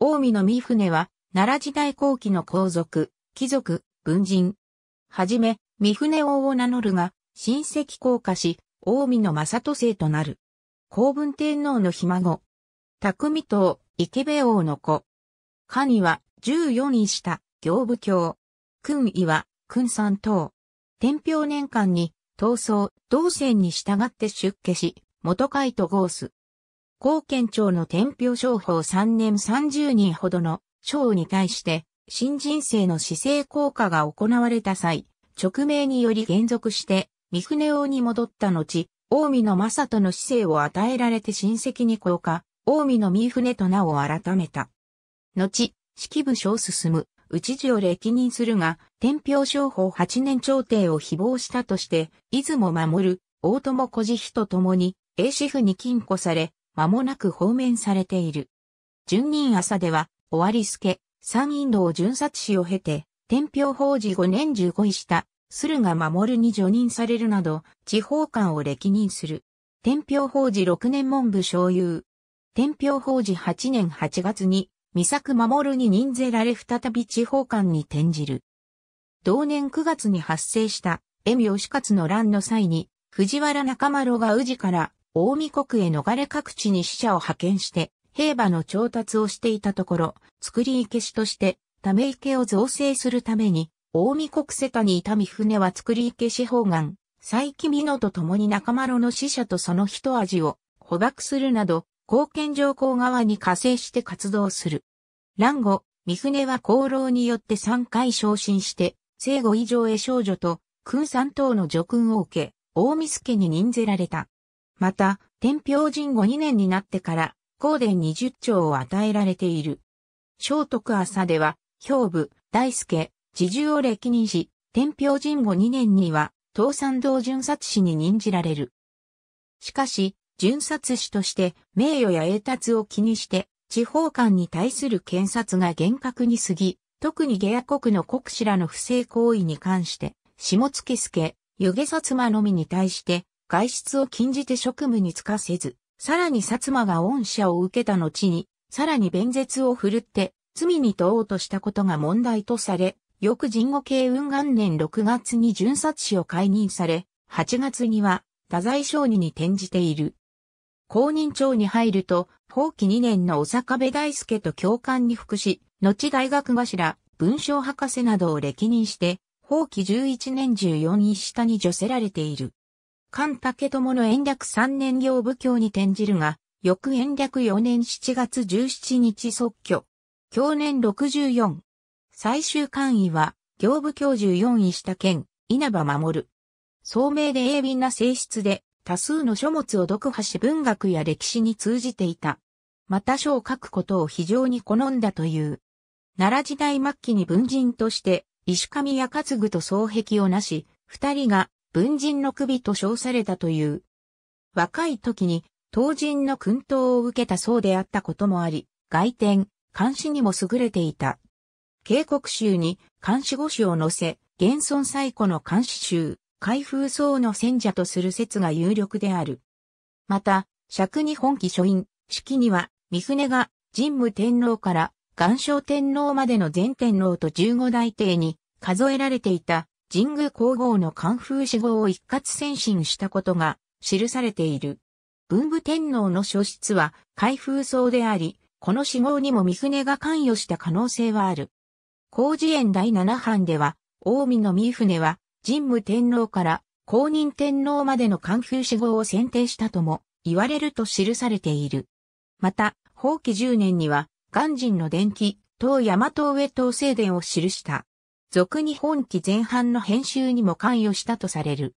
大江の三船は、奈良時代後期の皇族、貴族、文人。はじめ、三船王を名乗るが、親戚降下し、大江の正都生となる。皇文天皇のひ孫。匠と池部王の子。には、十四位下、行部教。君位は、君三等。天平年間に、闘争、同線に従って出家し、元海と合す。高県庁の天平商法3年30人ほどの賞に対して、新人生の姿勢効果が行われた際、直命により減属して、三船王に戻った後、近江の正人の姿勢を与えられて親戚に降下、近江の三船と名を改めた。後、式部署を進む、内地を歴任するが、天平商法8年朝廷を誹謗したとして、出雲守る、大友小路人と共に、英子府に禁錮され、間もなく放免されている。順任朝では、終わり助、山陰道巡察士を経て、天平法事5年15位した、駿河守に除任されるなど、地方官を歴任する。天平法事6年文部省有。天平法事8年8月に、三作守に任ぜられ再び地方官に転じる。同年9月に発生した、江美義勝の乱の際に、藤原中丸が宇治から大見国へ逃れ各地に使者を派遣して、兵馬の調達をしていたところ、作り池市として、ため池を造成するために、大見国瀬田にいた三船は作り池市方岸、佐伯美濃と共に間丸の死者とその一味を捕獲するなど、貢献上皇側に加勢して活動する。乱後、三船は功労によって3回昇進して、生後以上へ少女と、君三等の助君を受け、大見助に任ぜられた。また、天平神後2年になってから、高殿20兆を与えられている。聖徳朝では、兵部、大輔、自重を歴任し、天平神後2年には、東山道巡察使に任じられる。しかし、巡察使として名誉や栄達を気にして、地方官に対する検察が厳格に過ぎ、特に下野国の国士らの不正行為に関して、下月助、湯気薩摩のみに対して、外出を禁じて職務に就かせず、さらに薩摩が恩赦を受けた後に、さらに弁舌を振るって、罪に問おうとしたことが問題とされ、翌神後慶雲元年6月に巡察使を解任され、8月には、太宰承認に転じている。公認庁に入ると、法棄2年の小坂部大輔と教官に服し、後大学頭、文章博士などを歴任して、法棄11年14位下に除せられている。関竹友の延暦三年行部教に転じるが、翌延暦四年七月十七日即居。去年六十四。最終官位は、行部教授四位した県、稲葉守。聡明で鋭敏な性質で、多数の書物を読破し文学や歴史に通じていた。また書を書くことを非常に好んだという。奈良時代末期に文人として、石上や勝具と双璧をなし、二人が文人の首と称されたという。若い時に、当人の訓導を受けたそうであったこともあり、外典、監視にも優れていた。警告集に監視五士を載せ、現存最古の監視集、開封僧の戦者とする説が有力である。また、尺に本記書院、式には、三船が神武天皇から岩正天皇までの全天皇と十五大帝に数えられていた神宮皇后の官風死後を一括先進したことが記されている。文武天皇の書室は開封僧であり、この死後にも三船が関与した可能性はある。工事園第七版では、近江の三船は、神武天皇から公認天皇までの官風死後を選定したとも言われると記されている。また、法規10年には、鑑真の伝記、東大和上東正伝を記した。俗に本期前半の編集にも関与したとされる。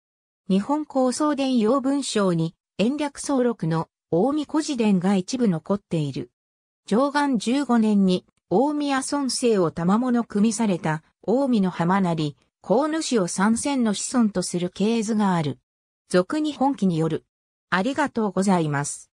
日本構想伝用文章に、延暦総録の大見古事伝が一部残っている。上岸15年に、大宮孫生を賜物組みされた、大見の浜なり、河野氏を参戦の子孫とする系図がある。俗に本記による。ありがとうございます。